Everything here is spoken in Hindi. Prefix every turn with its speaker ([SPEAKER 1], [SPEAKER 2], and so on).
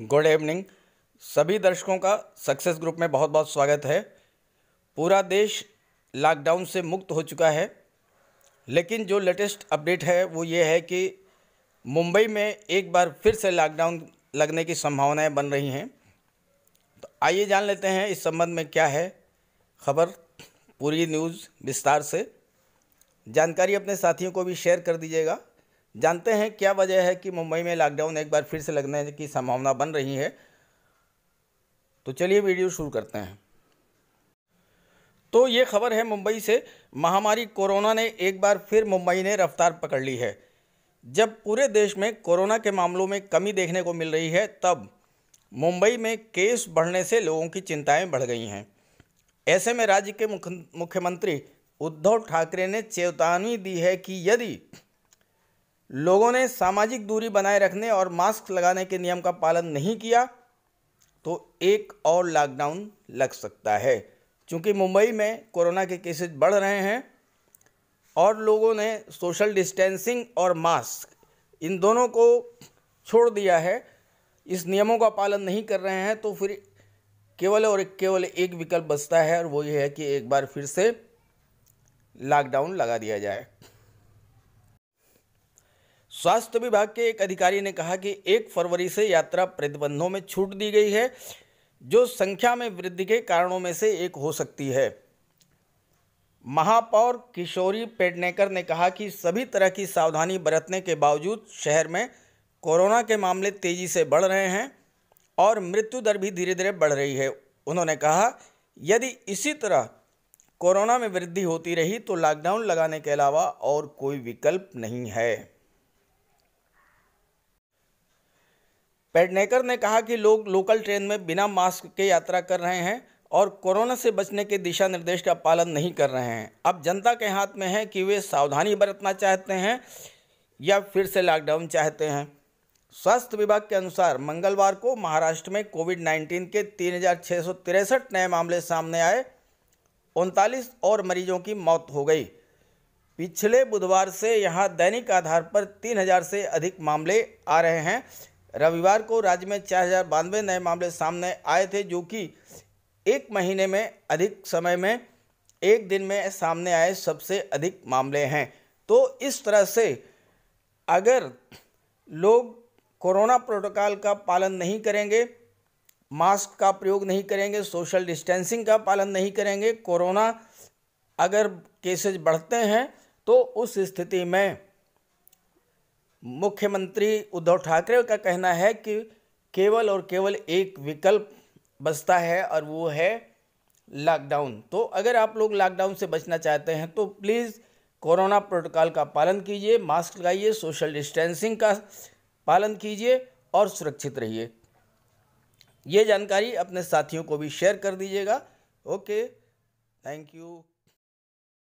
[SPEAKER 1] गुड इवनिंग सभी दर्शकों का सक्सेस ग्रुप में बहुत बहुत स्वागत है पूरा देश लॉकडाउन से मुक्त हो चुका है लेकिन जो लेटेस्ट अपडेट है वो ये है कि मुंबई में एक बार फिर से लॉकडाउन लगने की संभावनाएं बन रही हैं तो आइए जान लेते हैं इस संबंध में क्या है खबर पूरी न्यूज़ विस्तार से जानकारी अपने साथियों को भी शेयर कर दीजिएगा जानते हैं क्या वजह है कि मुंबई में लॉकडाउन एक बार फिर से लगने की संभावना बन रही है तो चलिए वीडियो शुरू करते हैं तो ये खबर है मुंबई से महामारी कोरोना ने एक बार फिर मुंबई ने रफ्तार पकड़ ली है जब पूरे देश में कोरोना के मामलों में कमी देखने को मिल रही है तब मुंबई में केस बढ़ने से लोगों की चिंताएं बढ़ गई हैं ऐसे में राज्य के मुख्यमंत्री उद्धव ठाकरे ने चेतावनी दी है कि यदि लोगों ने सामाजिक दूरी बनाए रखने और मास्क लगाने के नियम का पालन नहीं किया तो एक और लॉकडाउन लग सकता है क्योंकि मुंबई में कोरोना के केसेस बढ़ रहे हैं और लोगों ने सोशल डिस्टेंसिंग और मास्क इन दोनों को छोड़ दिया है इस नियमों का पालन नहीं कर रहे हैं तो फिर केवल और केवल एक विकल्प बचता है और वो ये है कि एक बार फिर से लॉकडाउन लगा दिया जाए स्वास्थ्य विभाग के एक अधिकारी ने कहा कि एक फरवरी से यात्रा प्रतिबंधों में छूट दी गई है जो संख्या में वृद्धि के कारणों में से एक हो सकती है महापौर किशोरी पेडनेकर ने कहा कि सभी तरह की सावधानी बरतने के बावजूद शहर में कोरोना के मामले तेज़ी से बढ़ रहे हैं और मृत्यु दर भी धीरे धीरे बढ़ रही है उन्होंने कहा यदि इसी तरह कोरोना में वृद्धि होती रही तो लॉकडाउन लगाने के अलावा और कोई विकल्प नहीं है पेडनेकर ने कहा कि लोग लोकल ट्रेन में बिना मास्क के यात्रा कर रहे हैं और कोरोना से बचने के दिशा निर्देश का पालन नहीं कर रहे हैं अब जनता के हाथ में है कि वे सावधानी बरतना चाहते हैं या फिर से लॉकडाउन चाहते हैं स्वास्थ्य विभाग के अनुसार मंगलवार को महाराष्ट्र में कोविड 19 के तीन नए मामले सामने आए उनतालीस और मरीजों की मौत हो गई पिछले बुधवार से यहां दैनिक आधार पर 3000 से अधिक मामले आ रहे हैं रविवार को राज्य में चार हज़ार बानवे नए मामले सामने आए थे जो कि एक महीने में अधिक समय में एक दिन में सामने आए सबसे अधिक मामले हैं तो इस तरह से अगर लोग कोरोना प्रोटोकॉल का पालन नहीं करेंगे मास्क का प्रयोग नहीं करेंगे सोशल डिस्टेंसिंग का पालन नहीं करेंगे कोरोना अगर केसेज बढ़ते हैं तो उस स्थिति में मुख्यमंत्री उद्धव ठाकरे का कहना है कि केवल और केवल एक विकल्प बचता है और वो है लॉकडाउन तो अगर आप लोग लॉकडाउन से बचना चाहते हैं तो प्लीज़ कोरोना प्रोटोकॉल का पालन कीजिए मास्क लगाइए सोशल डिस्टेंसिंग का पालन कीजिए और सुरक्षित रहिए ये जानकारी अपने साथियों को भी शेयर कर दीजिएगा ओके थैंक यू